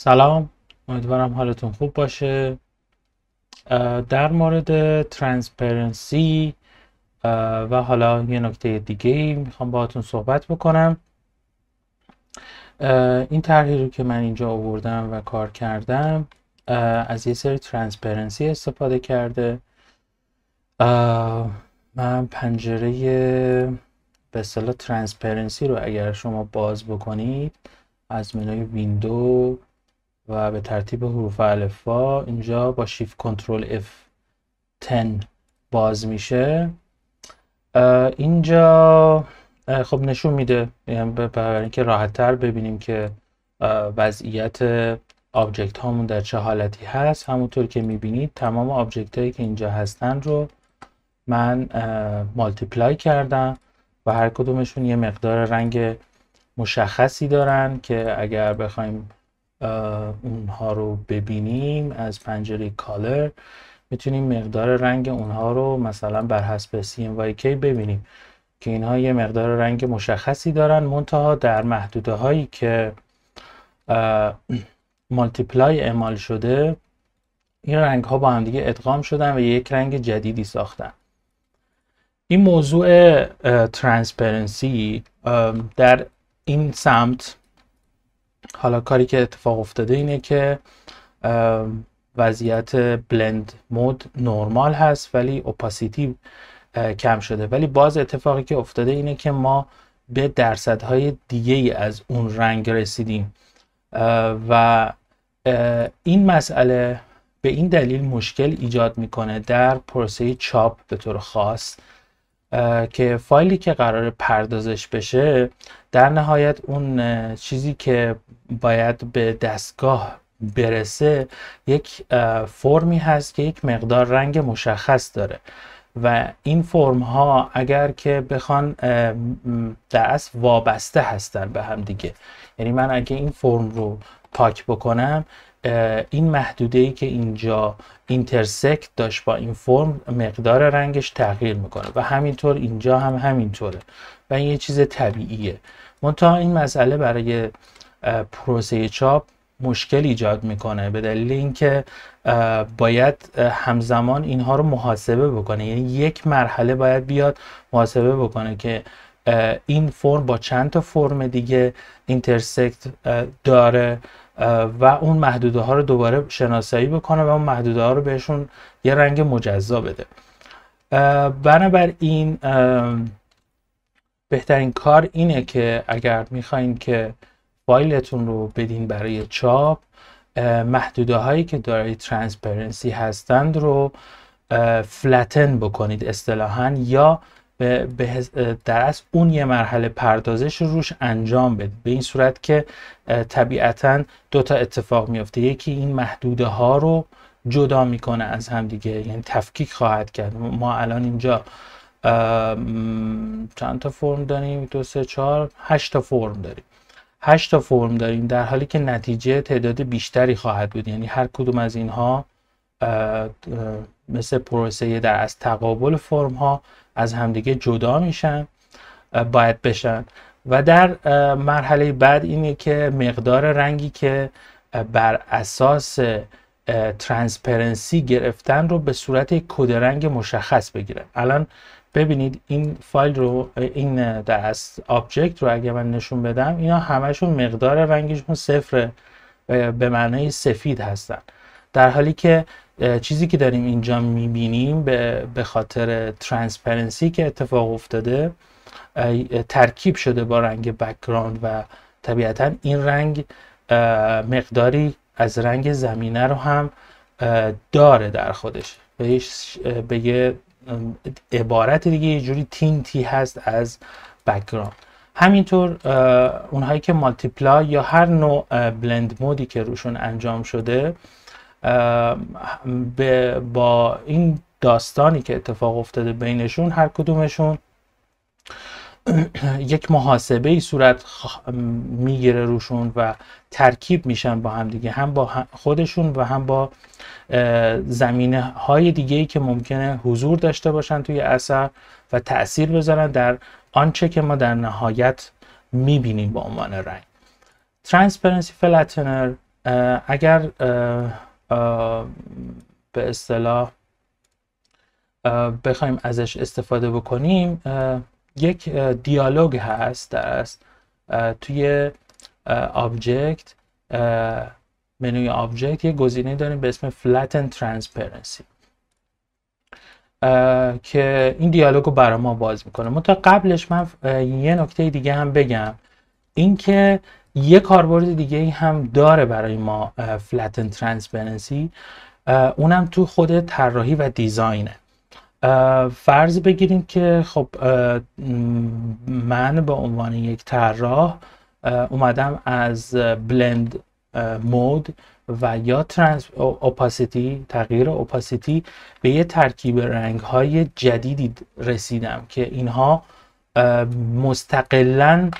سلام امیدوارم حالتون خوب باشه در مورد ترانسپرنسی و حالا یه نکته دیگه میخوام باهاتون صحبت بکنم این طرحی رو که من اینجا آوردم و کار کردم از یه سری ترانسپرنسی استفاده کرده من پنجره به اصطلاح ترانسپرنسی رو اگر شما باز بکنید از منوی ویندو و به ترتیب حروف الفا اینجا با شیفت کنترل F10 باز میشه اینجا خب نشون میده یعنی برای اینکه راحت تر ببینیم که وضعیت آبجکت هامون در چه حالتی هست همونطور که میبینید تمام آبجکت هایی که اینجا هستن رو من مالتیپلای کردم و هر کدومشون یه مقدار رنگ مشخصی دارن که اگر بخوایم اونها رو ببینیم از پنجره کالر میتونیم مقدار رنگ اونها رو مثلا بر حسب CMYK ببینیم که اینها یه مقدار رنگ مشخصی دارن منتها در محدوده هایی که مالتیپلای اعمال شده این رنگ ها با دیگه ادغام شدن و یک رنگ جدیدی ساختن این موضوع ترانسپرنسی در این سمت حالا کاری که اتفاق افتاده اینه که وضعیت بلند مود نرمال هست ولی اپاسیتی کم شده ولی باز اتفاقی که افتاده اینه که ما به درصدهای دیگه از اون رنگ رسیدیم و این مسئله به این دلیل مشکل ایجاد میکنه در پروسه چاپ به طور خاص که فایلی که قرار پردازش بشه در نهایت اون چیزی که باید به دستگاه برسه یک فرمی هست که یک مقدار رنگ مشخص داره و این فرم ها اگر که بخوان در اصل وابسته هستن به هم دیگه یعنی من اگه این فرم رو پاک بکنم این محدوده ای که اینجا اینترسکت داشت با این فرم مقدار رنگش تغییر میکنه و همینطور اینجا هم همینطوره و این یه چیز طبیعیه منتها این مسئله برای پروسه چاپ مشکل ایجاد میکنه به دلیل اینکه باید همزمان اینها رو محاسبه بکنه یعنی یک مرحله باید بیاد محاسبه بکنه که این فرم با چند تا فرم دیگه اینترسکت داره و اون محدوده ها رو دوباره شناسایی بکنه و اون محدوده ها رو بهشون یه رنگ مجزا بده بنابراین بهترین کار اینه که اگر میخواین که فایلتون رو بدین برای چاپ محدوده هایی که دارای ترانسپرنسی هستند رو فلتن بکنید اصطلاحا یا به, به اون یه مرحله پردازش روش انجام بده به این صورت که طبیعتا دو تا اتفاق میفته یکی این محدوده ها رو جدا میکنه از هم دیگه یعنی تفکیک خواهد کرد ما الان اینجا چند تا فرم داریم دو سه چهار هشت تا فرم داریم 8 تا فرم داریم در حالی که نتیجه تعداد بیشتری خواهد بود یعنی هر کدوم از اینها مثل پروسه در از تقابل فرم ها از همدیگه جدا میشن باید بشن و در مرحله بعد اینه که مقدار رنگی که بر اساس ترانسپرنسی گرفتن رو به صورت کد رنگ مشخص بگیره الان ببینید این فایل رو این دست آبجکت رو اگه من نشون بدم اینا همشون مقدار رنگشون صفره به معنای سفید هستن در حالی که چیزی که داریم اینجا میبینیم به خاطر ترانسپرنسی که اتفاق افتاده ترکیب شده با رنگ بکگراند و طبیعتا این رنگ مقداری از رنگ زمینه رو هم داره در خودش بهش به یه عبارت دیگه یه جوری تینتی هست از بکگراند همینطور اونهایی که مالتیپلا یا هر نوع بلند مودی که روشون انجام شده با این داستانی که اتفاق افتاده بینشون هر کدومشون یک محاسبه ای صورت میگیره روشون و ترکیب میشن با هم دیگه هم با خودشون و هم با زمینه های دیگه ای که ممکنه حضور داشته باشن توی اثر و تاثیر بذارن در آنچه که ما در نهایت میبینیم به عنوان رنگ ترانسپرنسی فلاتنر اگر به اصطلاح بخوایم ازش استفاده بکنیم یک دیالوگ هست است توی آبجکت منوی آبجکت یه گزینه داریم به اسم flatten transparency که این دیالوگ رو برای ما باز میکنه تا قبلش من یه نکته دیگه هم بگم اینکه یه کاربرد دیگه ای هم داره برای ما فلتن ترانسپرنسی اونم تو خود طراحی و دیزاینه فرض بگیریم که خب من به عنوان یک طراح اومدم از بلند مود و یا ترانس تغییر اپاسیتی به یه ترکیب رنگ های جدیدی رسیدم که اینها مستقلا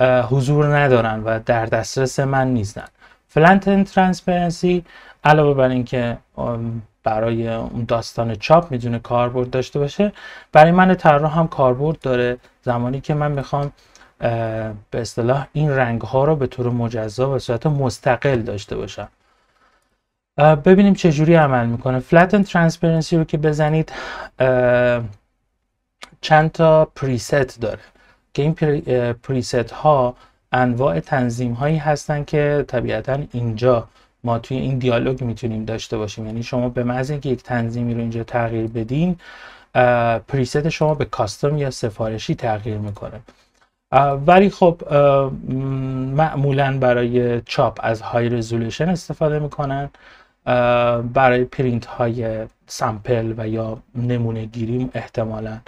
حضور ندارن و در دسترس من نیستن فلتن ترانسپرنسی علاوه بر اینکه برای اون داستان چاپ میتونه کاربرد داشته باشه برای من طراح هم کاربرد داره زمانی که من میخوام به اصطلاح این رنگ ها رو به طور مجزا و صورت مستقل داشته باشم ببینیم چه جوری عمل میکنه فلتن ترانسپرنسی رو که بزنید چند تا پریست داره که این پریست ها انواع تنظیم هایی هستن که طبیعتا اینجا ما توی این دیالوگ میتونیم داشته باشیم یعنی شما به محض اینکه یک تنظیمی رو اینجا تغییر بدین پریست شما به کاستوم یا سفارشی تغییر میکنه ولی خب معمولا برای چاپ از های رزولوشن استفاده میکنن برای پرینت های سمپل و یا نمونه گیریم احتمالا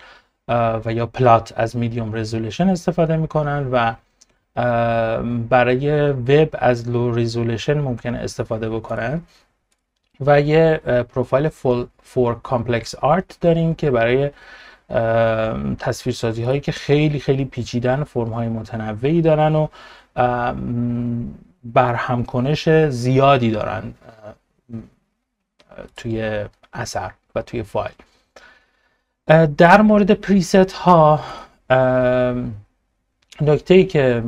و یا پلات از میدیوم رزولوشن استفاده میکنن و برای وب از لو رزولوشن ممکنه استفاده بکنن و یه پروفایل فول فور کامپلکس آرت داریم که برای تصویرسازی هایی که خیلی خیلی پیچیدن فرم های متنوعی دارن و برهمکنش زیادی دارن توی اثر و توی فایل در مورد پریست ها نکته ای که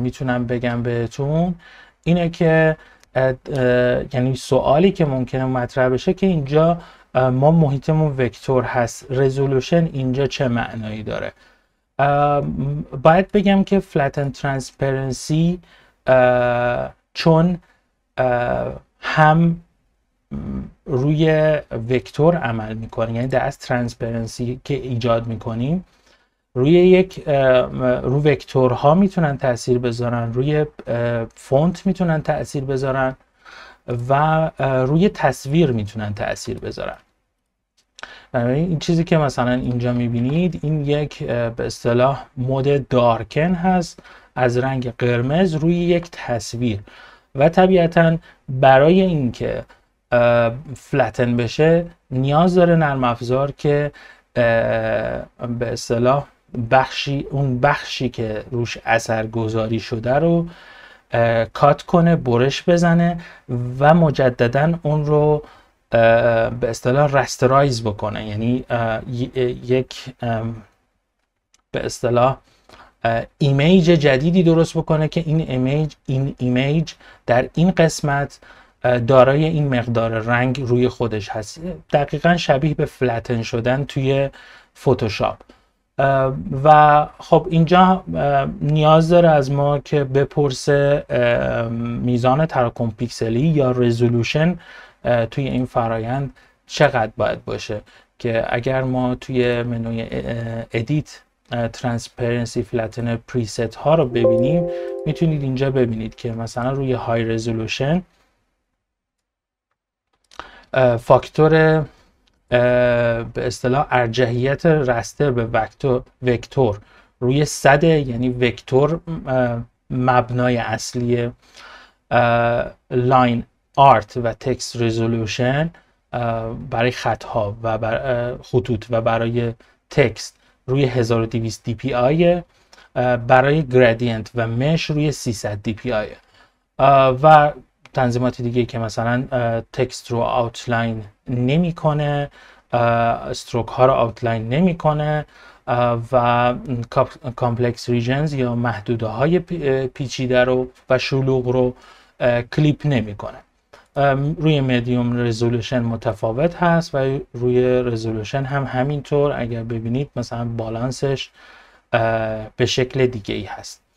میتونم بگم بهتون اینه که یعنی سوالی که ممکنه مطرح بشه که اینجا ما محیطمون وکتور هست رزولوشن اینجا چه معنایی داره باید بگم که فلتن ترانسپرنسی چون هم روی وکتور عمل میکنیم یعنی در از ترانسپرنسی که ایجاد میکنیم روی یک رو وکتورها میتونن تاثیر بذارن روی فونت میتونن تاثیر بذارن و روی تصویر میتونن تاثیر بذارن این چیزی که مثلا اینجا میبینید این یک به اصطلاح مود دارکن هست از رنگ قرمز روی یک تصویر و طبیعتا برای اینکه فلتن بشه نیاز داره نرم افزار که به اصطلاح بخشی اون بخشی که روش اثر گذاری شده رو کات کنه برش بزنه و مجددا اون رو به اصطلاح رسترایز بکنه یعنی یک به اصطلاح ایمیج جدیدی درست بکنه که این ایمیج این ایمیج در این قسمت دارای این مقدار رنگ روی خودش هست دقیقا شبیه به فلتن شدن توی فتوشاپ و خب اینجا نیاز داره از ما که بپرسه میزان تراکم پیکسلی یا رزولوشن توی این فرایند چقدر باید باشه که اگر ما توی منوی ادیت ترانسپرنسی فلتن پریست ها رو ببینیم میتونید اینجا ببینید که مثلا روی های رزولوشن فاکتور به اصطلاح ارجحیت رستر به وکتور, روی صده یعنی وکتور مبنای اصلی لاین آرت و تکست رزولوشن برای خطها و بر خطوط و برای تکست روی 1200 دی پی برای گردینت و مش روی 300 دی پی آیه و تنظیمات دیگه که مثلا تکست رو آوتلاین نمیکنه استروک ها رو آوتلاین نمیکنه و کامپلکس ریجنز یا محدوده های پیچیده رو و شلوغ رو کلیپ نمیکنه روی مدیوم رزولوشن متفاوت هست و روی رزولوشن هم همینطور اگر ببینید مثلا بالانسش به شکل دیگه ای هست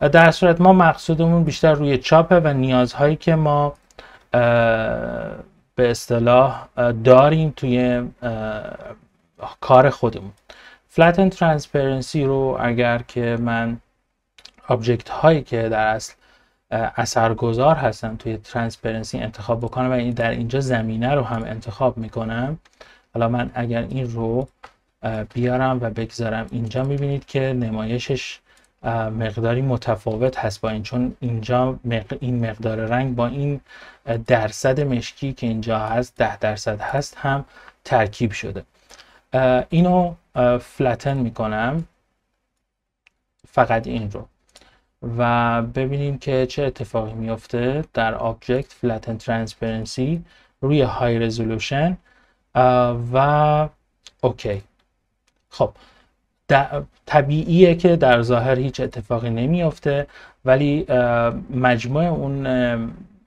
در صورت ما مقصودمون بیشتر روی چاپه و نیازهایی که ما به اصطلاح داریم توی کار خودمون فلاتن transparency رو اگر که من آبجکت هایی که در اصل اثرگذار هستن توی ترانسپرنسی انتخاب بکنم و این در اینجا زمینه رو هم انتخاب میکنم حالا من اگر این رو بیارم و بگذارم اینجا میبینید که نمایشش مقداری متفاوت هست با این چون اینجا این مقدار رنگ با این درصد مشکی که اینجا هست ده درصد هست هم ترکیب شده اینو فلتن میکنم فقط این رو و ببینیم که چه اتفاقی میفته در آبجکت فلتن ترانسپرنسی روی های رزولوشن و اوکی خب طبیعیه که در ظاهر هیچ اتفاقی نمیافته ولی مجموع اون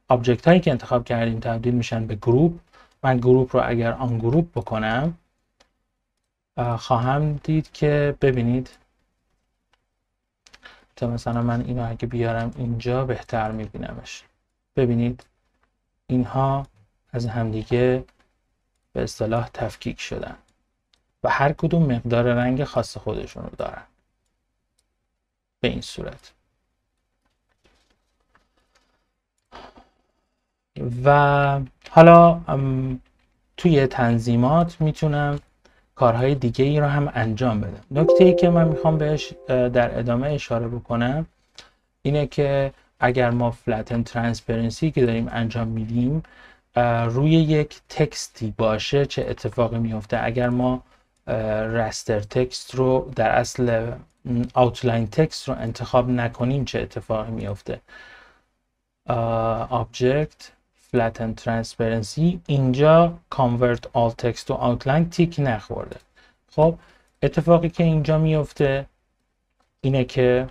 آبجکت هایی که انتخاب کردیم تبدیل میشن به گروپ من گروپ رو اگر آن گروپ بکنم خواهم دید که ببینید تا مثلا من اینو اگه بیارم اینجا بهتر میبینمش ببینید اینها از همدیگه به اصطلاح تفکیک شدن و هر کدوم مقدار رنگ خاص خودشون رو دارن به این صورت و حالا توی تنظیمات میتونم کارهای دیگه ای رو هم انجام بدم نکته ای که من میخوام بهش در ادامه اشاره بکنم اینه که اگر ما فلاتن ترانسپرنسی که داریم انجام میدیم روی یک تکستی باشه چه اتفاقی میفته اگر ما رستر تکست رو در اصل آوتلاین تکست رو انتخاب نکنیم چه اتفاقی میفته آبجکت فلاتن ترانسپرنسی اینجا کانورت آل تکست تو آوتلاین تیک نخورده خب اتفاقی که اینجا میفته اینه که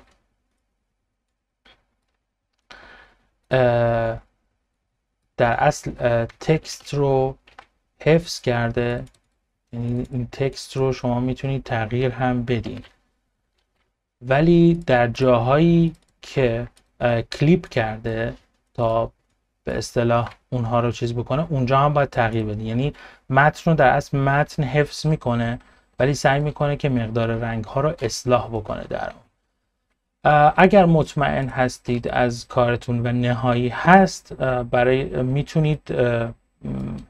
در اصل تکست رو حفظ کرده یعنی این تکست رو شما میتونید تغییر هم بدین ولی در جاهایی که کلیپ کرده تا به اصطلاح اونها رو چیز بکنه اونجا هم باید تغییر بدین یعنی متن رو در اصل متن حفظ میکنه ولی سعی میکنه که مقدار رنگ ها رو اصلاح بکنه در اون اگر مطمئن هستید از کارتون و نهایی هست برای میتونید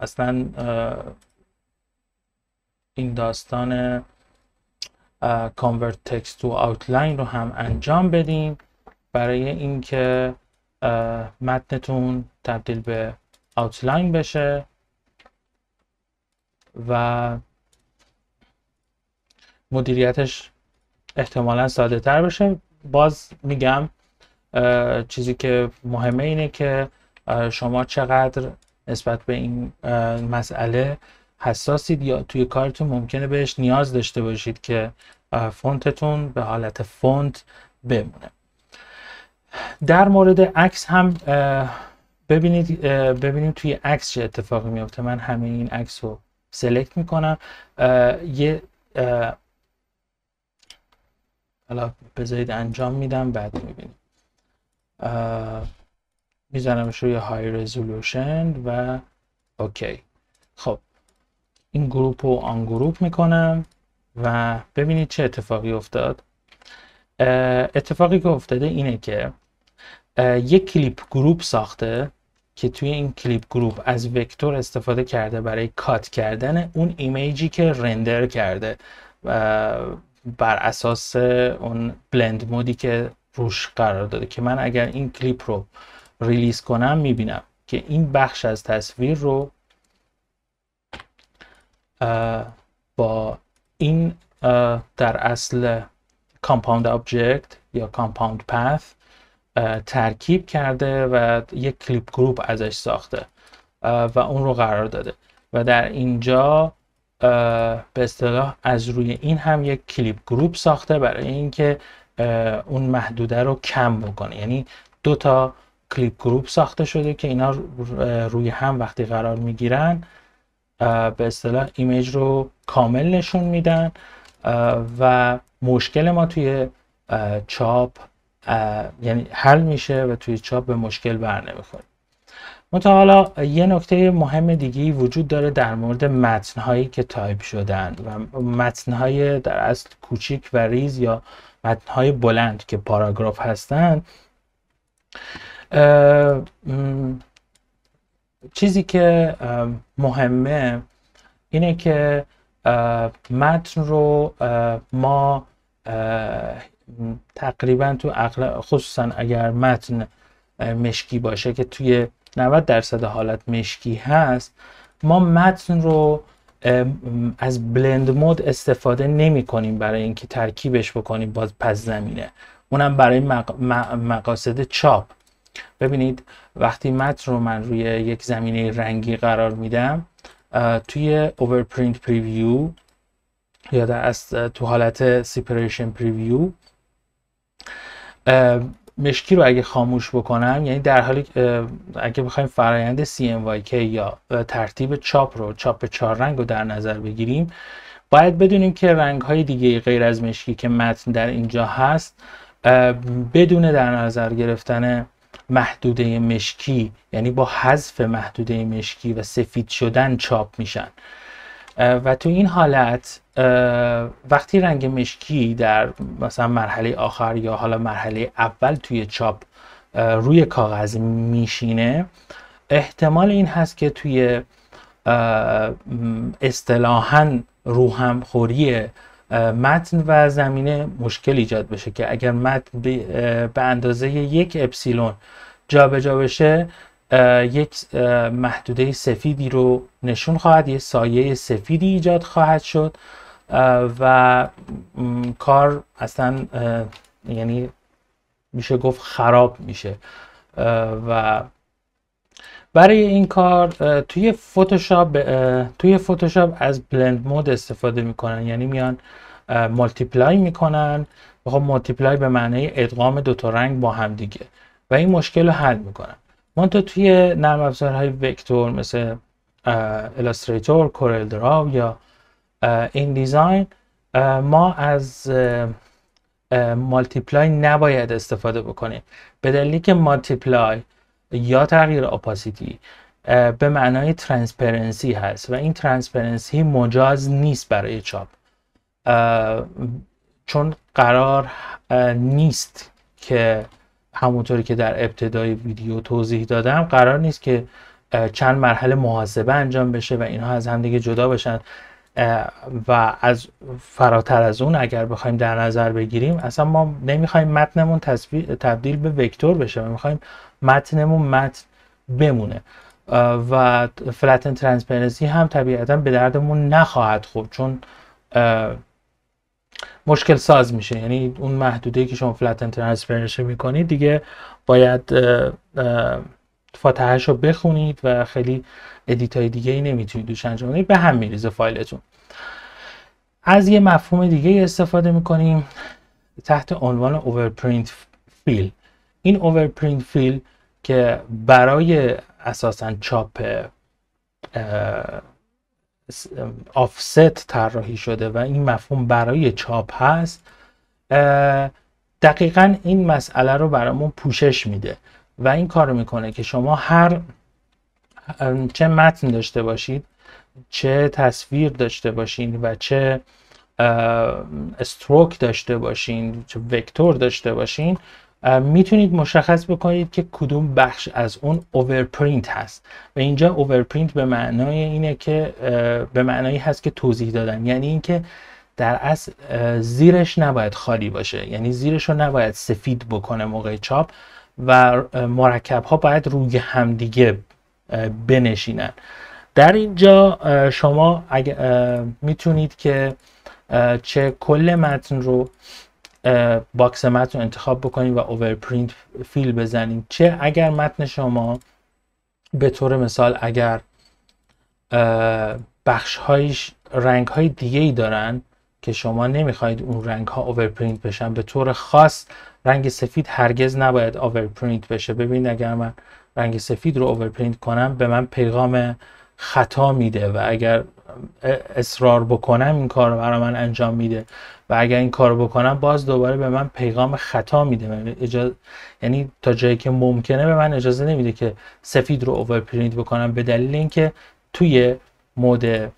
اصلا این داستان Convert Text تو Outline رو هم انجام بدیم برای اینکه متنتون تبدیل به آوتلاین بشه و مدیریتش احتمالا ساده تر بشه باز میگم چیزی که مهمه اینه که شما چقدر نسبت به این مسئله حساسید یا توی کارتون ممکنه بهش نیاز داشته باشید که فونتتون به حالت فونت بمونه در مورد عکس هم ببینید ببینیم توی عکس چه اتفاقی میفته من همین این عکس رو سلکت میکنم یه حالا بذارید انجام میدم بعد میبینیم میزنم روی های رزولوشن و اوکی خب این گروپ رو آن گروپ میکنم و ببینید چه اتفاقی افتاد اتفاقی که افتاده اینه که یک کلیپ گروپ ساخته که توی این کلیپ گروپ از وکتور استفاده کرده برای کات کردن اون ایمیجی که رندر کرده بر اساس اون بلند مودی که روش قرار داده که من اگر این کلیپ رو ریلیز کنم میبینم که این بخش از تصویر رو با این در اصل کامپاند آبجکت یا کامپاند پث ترکیب کرده و یک کلیپ گروپ ازش ساخته و اون رو قرار داده و در اینجا به اصطلاح از روی این هم یک کلیپ گروپ ساخته برای اینکه اون محدوده رو کم بکنه یعنی دو تا کلیپ گروپ ساخته شده که اینا روی هم وقتی قرار میگیرن به اصطلاح ایمیج رو کامل نشون میدن و مشکل ما توی چاپ یعنی حل میشه و توی چاپ به مشکل بر نمیخوره حالا یه نکته مهم دیگه وجود داره در مورد متنهایی که تایپ شدن و متنهای در اصل کوچیک و ریز یا متنهای بلند که پاراگراف هستن چیزی که مهمه اینه که متن رو ما تقریبا تو اقل خصوصا اگر متن مشکی باشه که توی 90 درصد حالت مشکی هست ما متن رو از بلند مود استفاده نمی کنیم برای اینکه ترکیبش بکنیم با پس زمینه اونم برای مق... مقاصد چاپ ببینید وقتی متن رو من روی یک زمینه رنگی قرار میدم توی Overprint Preview یا در از تو حالت سیپریشن پریویو مشکی رو اگه خاموش بکنم یعنی در حالی اگه بخوایم فرایند CMYK یا ترتیب چاپ رو چاپ چهار رنگ رو در نظر بگیریم باید بدونیم که رنگ های دیگه غیر از مشکی که متن در اینجا هست بدون در نظر گرفتن محدوده مشکی یعنی با حذف محدوده مشکی و سفید شدن چاپ میشن و تو این حالت وقتی رنگ مشکی در مثلا مرحله آخر یا حالا مرحله اول توی چاپ روی کاغذ میشینه احتمال این هست که توی اصطلاحا روهم متن و زمینه مشکل ایجاد بشه که اگر متن به اندازه یک اپسیلون جابجا جا بشه یک محدوده سفیدی رو نشون خواهد یه سایه سفیدی ایجاد خواهد شد و کار اصلا یعنی میشه گفت خراب میشه و برای این کار توی فتوشاپ توی فتوشاپ از بلند مود استفاده میکنن یعنی میان مالتیپلای میکنن خب مالتیپلای به معنی ادغام دو تا رنگ با هم دیگه و این مشکل رو حل میکنن تو توی نرم افزارهای وکتور مثل الستریتور، کورل دراو یا این دیزاین ما از مالتیپلای نباید استفاده بکنیم به دلیلی که مالتیپلای یا تغییر اپاسیتی به معنای ترانسپرنسی هست و این ترانسپرنسی مجاز نیست برای چاپ چون قرار نیست که همونطوری که در ابتدای ویدیو توضیح دادم قرار نیست که چند مرحله محاسبه انجام بشه و اینها از همدیگه جدا بشن و از فراتر از اون اگر بخوایم در نظر بگیریم اصلا ما نمیخوایم متنمون تبدیل به وکتور بشه میخوایم متنمون متن بمونه و فلتن ترانسپرنسی هم طبیعتا به دردمون نخواهد خورد چون مشکل ساز میشه یعنی اون محدوده که شما فلتن ترانسپرنسی میکنید دیگه باید فاتحهش رو بخونید و خیلی ادیت های دیگه ای نمیتونید دوش انجام به هم میریزه فایلتون از یه مفهوم دیگه استفاده میکنیم تحت عنوان Overprint Fill این Overprint Fill که برای اساسا چاپ آفست طراحی شده و این مفهوم برای چاپ هست دقیقا این مسئله رو برامون پوشش میده و این کار میکنه که شما هر چه متن داشته باشید چه تصویر داشته باشین و چه استروک داشته باشین چه وکتور داشته باشین میتونید مشخص بکنید که کدوم بخش از اون اوورپرینت هست و اینجا اوورپرینت به معنای اینه که به معنایی هست که توضیح دادم یعنی اینکه در اصل زیرش نباید خالی باشه یعنی زیرش رو نباید سفید بکنه موقع چاپ و مرکب ها باید روی همدیگه بنشینن در اینجا شما میتونید که چه کل متن رو باکس متن رو انتخاب بکنید و اوورپرینت فیل بزنید چه اگر متن شما به طور مثال اگر بخش هایش رنگ های دیگه ای دارن که شما نمیخواید اون رنگ ها اوورپرینت بشن به طور خاص رنگ سفید هرگز نباید آورپرینت بشه ببینید اگر من رنگ سفید رو آورپرینت کنم به من پیغام خطا میده و اگر اصرار بکنم این کار رو برای من انجام میده و اگر این کار بکنم باز دوباره به من پیغام خطا میده اجاز... یعنی تا جایی که ممکنه به من اجازه نمیده که سفید رو اوورپرینت بکنم به دلیل اینکه توی مود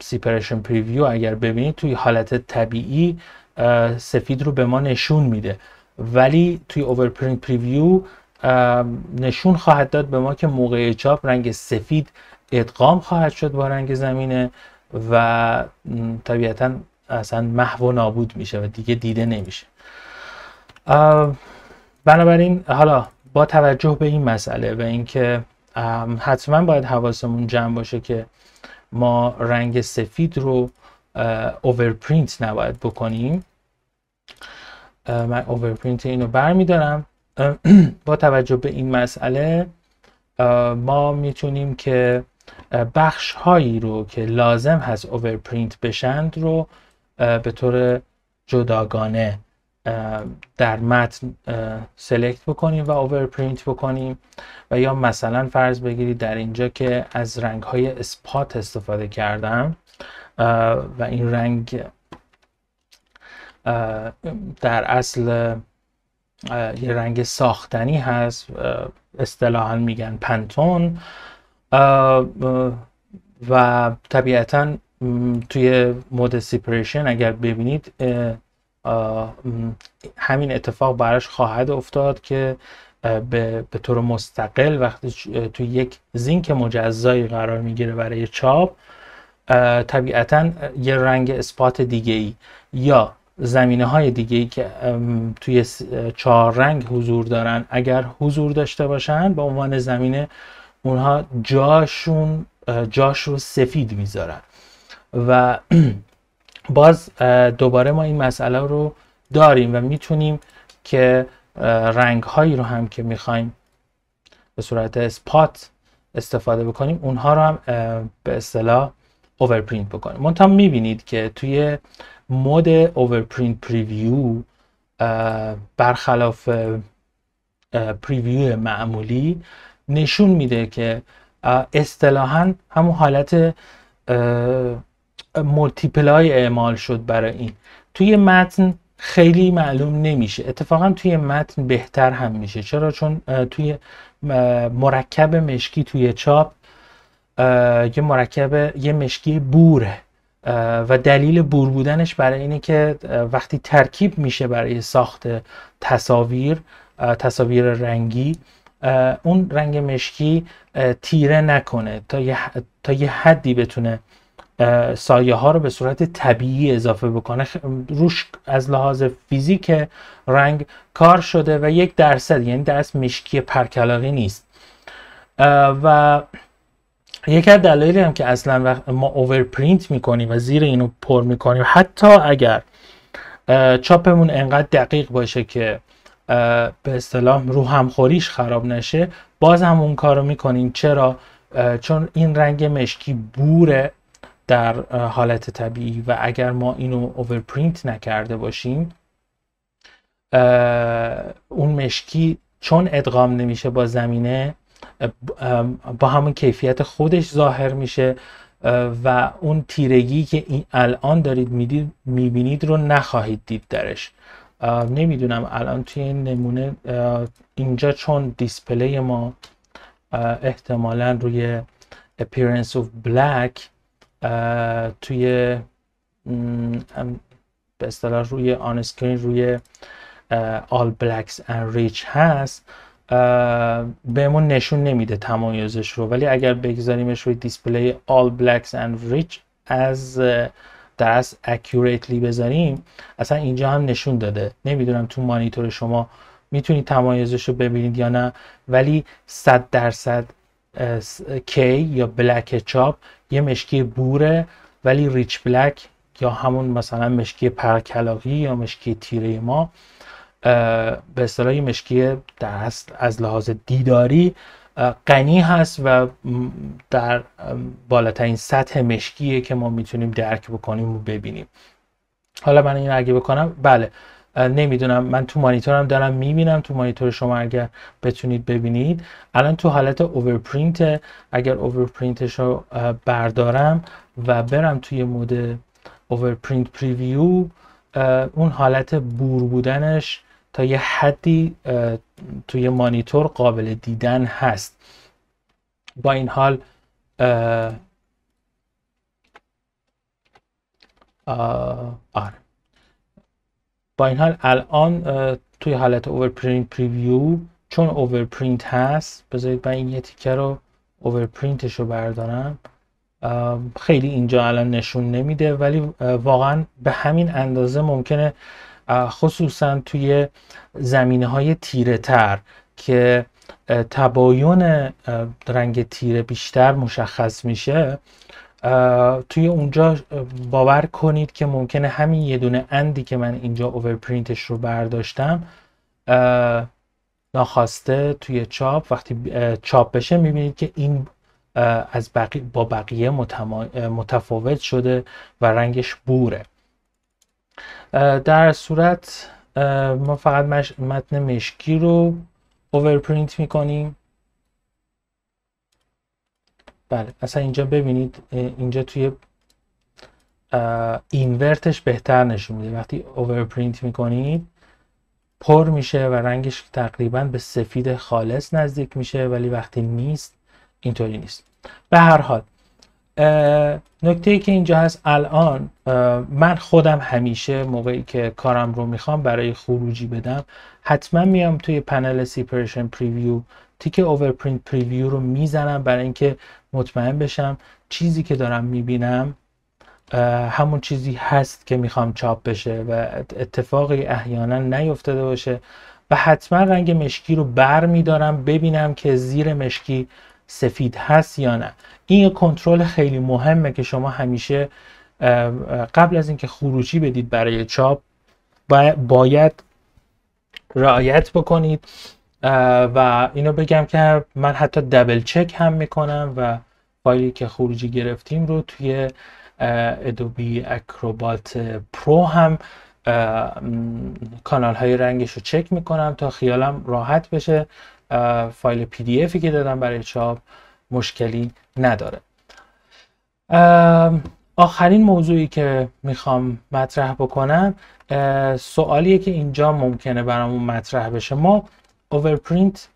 سیپریشن پریویو اگر ببینید توی حالت طبیعی سفید رو به ما نشون میده ولی توی اوورپرینت پریویو نشون خواهد داد به ما که موقع چاپ رنگ سفید ادغام خواهد شد با رنگ زمینه و طبیعتا اصلا محو و نابود میشه و دیگه دیده نمیشه بنابراین حالا با توجه به این مسئله و اینکه حتما باید حواسمون جمع باشه که ما رنگ سفید رو اوورپرینت نباید بکنیم من اوورپرینت اینو برمیدارم با توجه به این مسئله ما میتونیم که بخش هایی رو که لازم هست اوورپرینت بشند رو به طور جداگانه در متن سلکت بکنیم و اوورپرینت بکنیم و یا مثلا فرض بگیرید در اینجا که از رنگ های اسپات استفاده کردم و این رنگ در اصل یه رنگ ساختنی هست اصطلاحا میگن پنتون و طبیعتا توی مود سیپریشن اگر ببینید همین اتفاق براش خواهد افتاد که به, طور مستقل وقتی توی یک زینک مجزایی قرار میگیره برای چاپ طبیعتا یه رنگ اسپات دیگه ای یا زمینه های دیگه ای که توی چهار رنگ حضور دارن اگر حضور داشته باشن به عنوان زمینه اونها جاشون جاش رو سفید میذارن و باز دوباره ما این مسئله رو داریم و میتونیم که رنگ هایی رو هم که میخوایم به صورت اسپات استفاده بکنیم اونها رو هم به اصطلاح اوورپرینت بکنه میبینید که توی مود اوورپرینت پریویو برخلاف پریویو معمولی نشون میده که اصطلاحا همون حالت مولتیپلای اعمال شد برای این توی متن خیلی معلوم نمیشه اتفاقا توی متن بهتر هم میشه چرا چون توی مرکب مشکی توی چاپ یه مرکب یه مشکی بوره و دلیل بور بودنش برای اینه که وقتی ترکیب میشه برای ساخت تصاویر تصاویر رنگی اون رنگ مشکی تیره نکنه تا یه, حدی بتونه سایه ها رو به صورت طبیعی اضافه بکنه روش از لحاظ فیزیک رنگ کار شده و یک درصد یعنی دست مشکی پرکلاقی نیست و یکی از دلایلی هم که اصلا ما اوورپرینت میکنیم و زیر اینو پر میکنیم حتی اگر چاپمون انقدر دقیق باشه که به اصطلاح رو همخوریش خراب نشه باز هم اون کارو میکنیم چرا چون این رنگ مشکی بوره در حالت طبیعی و اگر ما اینو اوورپرینت نکرده باشیم اون مشکی چون ادغام نمیشه با زمینه با همون کیفیت خودش ظاهر میشه و اون تیرگی که الان دارید میبینید رو نخواهید دید درش نمیدونم الان توی این نمونه اینجا چون دیسپلی ما احتمالا روی appearance of black توی به اصطلاح روی آن روی all blacks and rich هست بهمون نشون نمیده تمایزش رو ولی اگر بگذاریمش روی دیسپلی All Blacks and Rich از دست accurately بذاریم اصلا اینجا هم نشون داده نمیدونم تو مانیتور شما میتونید تمایزش رو ببینید یا نه ولی 100 درصد کی یا بلک چاپ یه مشکی بوره ولی ریچ بلک یا همون مثلا مشکی پرکلاقی یا مشکی تیره ما به اصطلاح مشکی دست از لحاظ دیداری غنی هست و در بالاترین سطح مشکیه که ما میتونیم درک بکنیم و ببینیم حالا من این اگه بکنم بله نمیدونم من تو مانیتورم دارم میبینم تو مانیتور شما اگر بتونید ببینید الان تو حالت اوورپرینت اگر اوورپرینتش رو بردارم و برم توی مود اوورپرینت پریویو اون حالت بور بودنش تا یه حدی توی مانیتور قابل دیدن هست با این حال آره با این حال الان توی حالت اوورپرینت پریویو چون اوورپرینت هست بذارید من این یه تیکه رو اوورپرینتش رو بردارم خیلی اینجا الان نشون نمیده ولی واقعا به همین اندازه ممکنه خصوصا توی زمینه های تیره تر که تباین رنگ تیره بیشتر مشخص میشه توی اونجا باور کنید که ممکنه همین یه دونه اندی که من اینجا اوورپرینتش رو برداشتم ناخواسته توی چاپ وقتی چاپ بشه میبینید که این از بقی با بقیه متفاوت شده و رنگش بوره در صورت ما فقط متن مشکی رو اوورپرینت میکنیم بله اصلا اینجا ببینید اینجا توی اینورتش بهتر نشون میده وقتی اوورپرینت میکنید پر میشه و رنگش تقریبا به سفید خالص نزدیک میشه ولی وقتی نیست اینطوری نیست به هر حال نکته ای که اینجا هست الان من خودم همیشه موقعی که کارم رو میخوام برای خروجی بدم حتما میام توی پنل سیپریشن پریویو تیک اوورپرینت پریویو رو میزنم برای اینکه مطمئن بشم چیزی که دارم میبینم همون چیزی هست که میخوام چاپ بشه و اتفاقی احیانا نیفتاده باشه و حتما رنگ مشکی رو بر میدارم ببینم که زیر مشکی سفید هست یا نه این یه کنترل خیلی مهمه که شما همیشه قبل از اینکه خروجی بدید برای چاپ باید رعایت بکنید و اینو بگم که من حتی دبل چک هم میکنم و فایلی که خروجی گرفتیم رو توی ادوبی اکروبات پرو هم کانال های رنگش رو چک میکنم تا خیالم راحت بشه فایل پی دی افی که دادم برای چاپ مشکلی نداره آخرین موضوعی که میخوام مطرح بکنم سوالیه که اینجا ممکنه برامون مطرح بشه ما اوورپرینت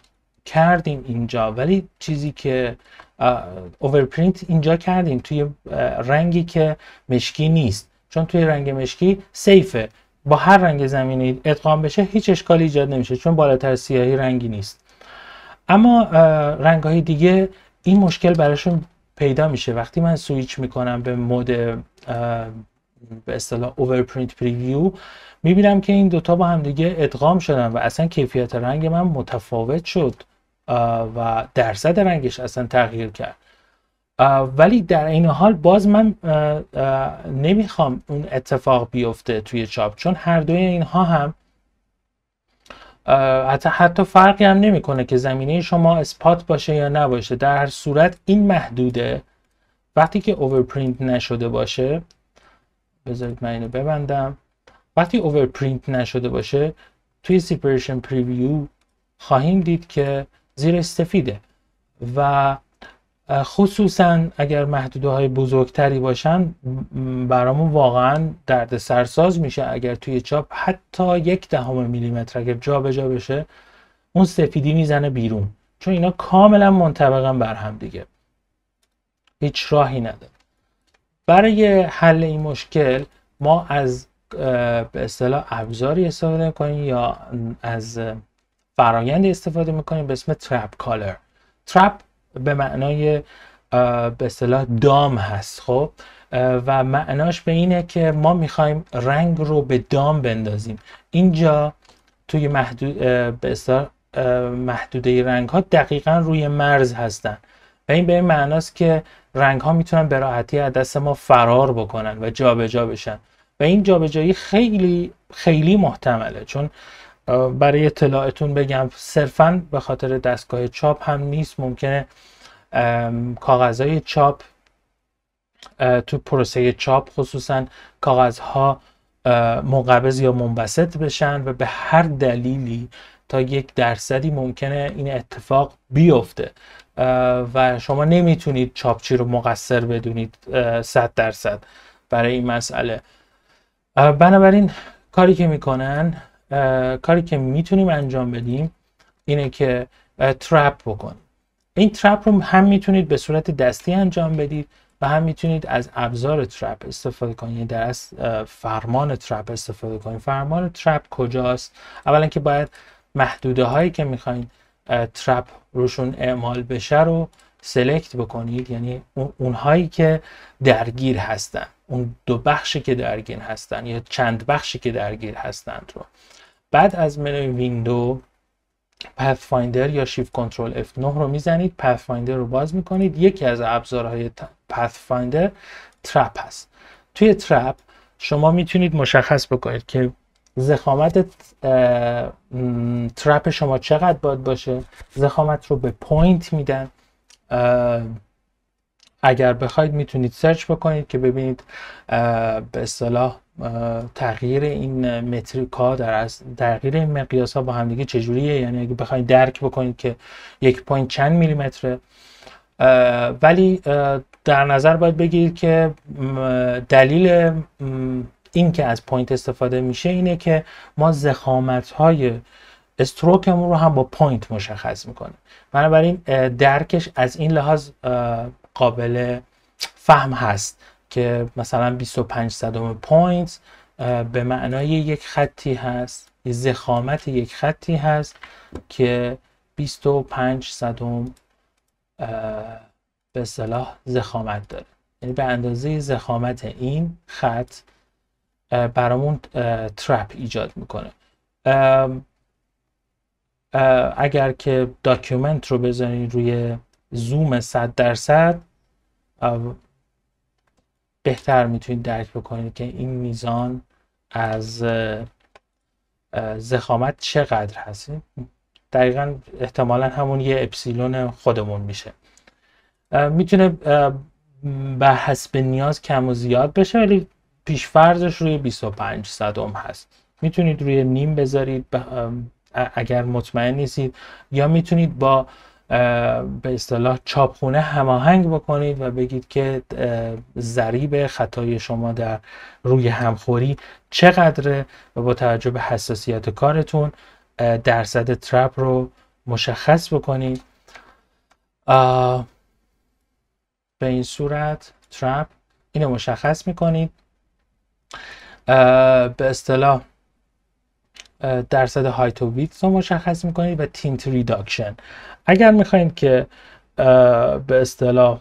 کردیم اینجا ولی چیزی که اوورپرینت اینجا کردیم توی رنگی که مشکی نیست چون توی رنگ مشکی سیفه با هر رنگ زمینی ادغام بشه هیچ اشکالی ایجاد نمیشه چون بالاتر سیاهی رنگی نیست اما رنگ های دیگه این مشکل براشون پیدا میشه وقتی من سویچ میکنم به مود به اصطلاح اوورپرینت پریویو میبینم که این دوتا با هم دیگه ادغام شدن و اصلا کیفیت رنگ من متفاوت شد و درصد رنگش اصلا تغییر کرد ولی در این حال باز من نمیخوام اون اتفاق بیفته توی چاپ چون هر دوی اینها هم حتی حتی فرقی هم نمیکنه که زمینه شما اسپات باشه یا نباشه در هر صورت این محدوده وقتی که اوورپرینت نشده باشه بذارید من اینو ببندم وقتی اوورپرینت نشده باشه توی سیپریشن پریویو خواهیم دید که زیر سفیده و خصوصا اگر محدوده های بزرگتری باشن برامون واقعا درد سرساز میشه اگر توی چاپ حتی یک دهم میلیمتر اگر جابجا جا بشه اون سفیدی میزنه بیرون چون اینا کاملا منطبقا بر هم دیگه هیچ راهی نداره برای حل این مشکل ما از به اصطلاح ابزاری استفاده میکنیم یا از فرایند استفاده میکنیم به اسم ترپ کالر ترپ به معنای به صلاح دام هست خب و معناش به اینه که ما میخوایم رنگ رو به دام بندازیم اینجا توی محدود به محدوده رنگ ها دقیقا روی مرز هستن و این به این معناست که رنگ ها میتونن به راحتی از دست ما فرار بکنن و جابجا جا بشن و این جابجایی خیلی خیلی محتمله چون برای اطلاعتون بگم صرفا به خاطر دستگاه چاپ هم نیست ممکنه کاغذهای چاپ تو پروسه چاپ خصوصا کاغذها منقبض یا منبسط بشن و به هر دلیلی تا یک درصدی ممکنه این اتفاق بیفته و شما نمیتونید چاپچی رو مقصر بدونید 100 درصد برای این مسئله بنابراین کاری که میکنن کاری که میتونیم انجام بدیم اینه که ترپ بکنیم این ترپ رو هم میتونید به صورت دستی انجام بدید و هم میتونید از ابزار ترپ استفاده کنید یعنی در از فرمان ترپ استفاده کنید فرمان ترپ کجاست اولا که باید محدوده هایی که میخواین ترپ روشون اعمال بشه رو سلکت بکنید یعنی اونهایی که درگیر هستن اون دو بخشی که درگیر هستن یا چند بخشی که درگیر هستند رو بعد از منوی ویندو فایندر یا شیفت کنترل F9 رو میزنید فایندر رو باز میکنید یکی از ابزارهای فایندر ترپ هست توی ترپ شما میتونید مشخص بکنید که زخامت ترپ شما چقدر باید باشه زخامت رو به پوینت میدن اگر بخواید میتونید سرچ بکنید که ببینید به اصطلاح تغییر این متریک ها در از تغییر این مقیاس ها با همدیگه چجوریه یعنی اگه بخواید درک بکنید که یک پوینت چند میلیمتره ولی در نظر باید بگیرید که دلیل این که از پوینت استفاده میشه اینه که ما زخامت های استروکمون رو هم با پوینت مشخص میکنه بنابراین درکش از این لحاظ قابل فهم هست که مثلا 25 صدم پوینت به معنای یک خطی هست یه زخامت یک خطی هست که 25 صدم به صلاح زخامت داره یعنی به اندازه زخامت این خط برامون ترپ ایجاد میکنه اگر که داکیومنت رو بزنید روی زوم 100 درصد بهتر میتونید درک بکنید که این میزان از زخامت چقدر هست دقیقا احتمالا همون یه اپسیلون خودمون میشه میتونه به حسب نیاز کم و زیاد بشه ولی پیشفرزش روی 25 صدم هست میتونید روی نیم بذارید اگر مطمئن نیستید یا میتونید با به اصطلاح چاپخونه هماهنگ بکنید و بگید که ضریب خطای شما در روی همخوری چقدره و با توجه به حساسیت کارتون درصد ترپ رو مشخص بکنید به این صورت ترپ اینو مشخص میکنید به اصطلاح درصد هایت و ویت رو مشخص میکنید و تینت ریداکشن اگر میخواین که به اصطلاح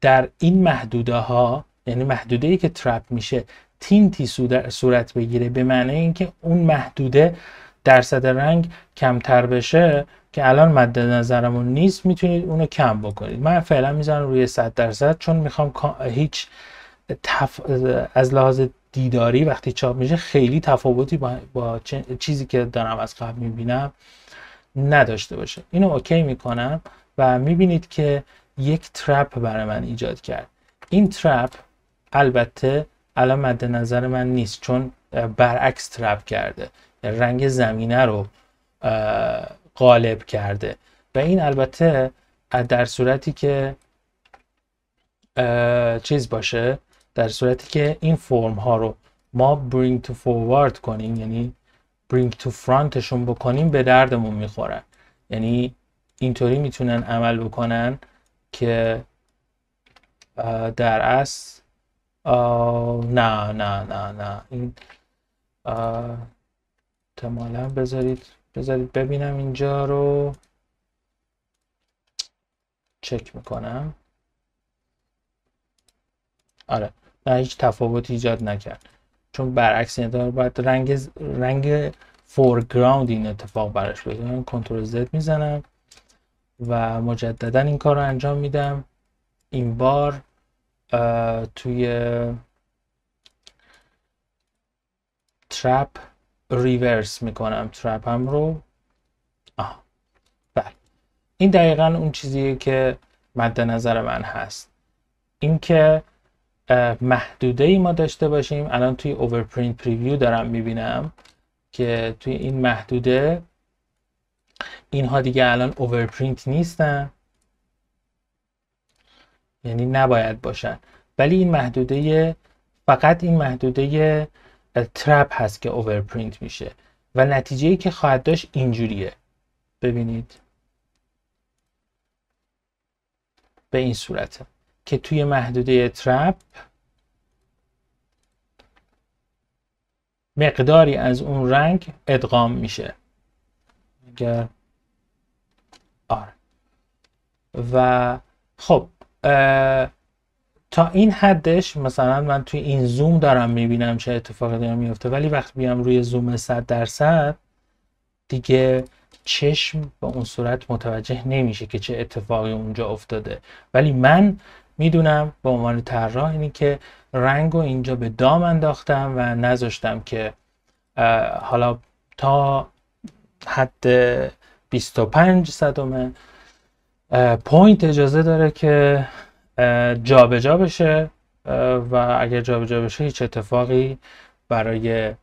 در این محدوده ها یعنی محدوده ای که ترپ میشه تینتی صورت بگیره به معنی اینکه اون محدوده درصد رنگ کمتر بشه که الان مد نظرمون نیست میتونید اونو کم بکنید من فعلا میزنم روی 100 درصد چون میخوام هیچ از لحاظ دیداری وقتی چاپ میشه خیلی تفاوتی با, چیزی که دارم از قبل میبینم نداشته باشه اینو اوکی میکنم و میبینید که یک ترپ برای من ایجاد کرد این ترپ البته الان مد نظر من نیست چون برعکس ترپ کرده رنگ زمینه رو قالب کرده و این البته در صورتی که چیز باشه در صورتی که این فرم ها رو ما bring to forward کنیم یعنی برینگ تو فرانتشون بکنیم به دردمون میخورن یعنی اینطوری میتونن عمل بکنن که در اصل نه نه نه نه این احتمالا بذارید بذارید ببینم اینجا رو چک میکنم آره نه هیچ تفاوتی ایجاد نکرد چون برعکس این یعنی باید رنگ رنگ فورگراند این اتفاق براش بیفته من کنترل زد میزنم و مجددا این کار رو انجام میدم این بار توی ترپ ریورس میکنم ترپ هم رو آه. بله این دقیقا اون چیزیه که مد نظر من هست اینکه محدوده ای ما داشته باشیم الان توی اوورپرینت پریویو دارم میبینم که توی این محدوده اینها دیگه الان اوورپرینت نیستن یعنی نباید باشن ولی این محدوده فقط این محدوده ترپ هست که اوورپرینت میشه و نتیجه ای که خواهد داشت اینجوریه ببینید به این صورته که توی محدوده ترپ مقداری از اون رنگ ادغام میشه اگر آر و خب تا این حدش مثلا من توی این زوم دارم میبینم چه اتفاقی داره میفته ولی وقتی بیام روی زوم 100 درصد دیگه چشم به اون صورت متوجه نمیشه که چه اتفاقی اونجا افتاده ولی من میدونم به عنوان طراح اینی که رنگ رو اینجا به دام انداختم و نذاشتم که حالا تا حد 25 صدومه پوینت اجازه داره که جابجا جا بشه و اگر جابجا جا بشه هیچ اتفاقی برای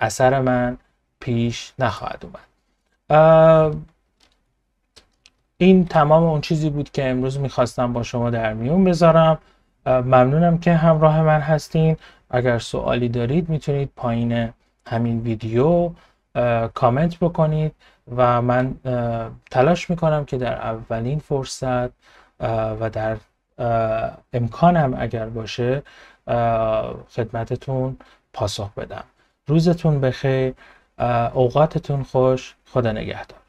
اثر من پیش نخواهد اومد این تمام اون چیزی بود که امروز میخواستم با شما در میون بذارم ممنونم که همراه من هستین اگر سوالی دارید میتونید پایین همین ویدیو کامنت بکنید و من تلاش میکنم که در اولین فرصت و در امکانم اگر باشه خدمتتون پاسخ بدم روزتون بخیر اوقاتتون خوش خدا نگهدار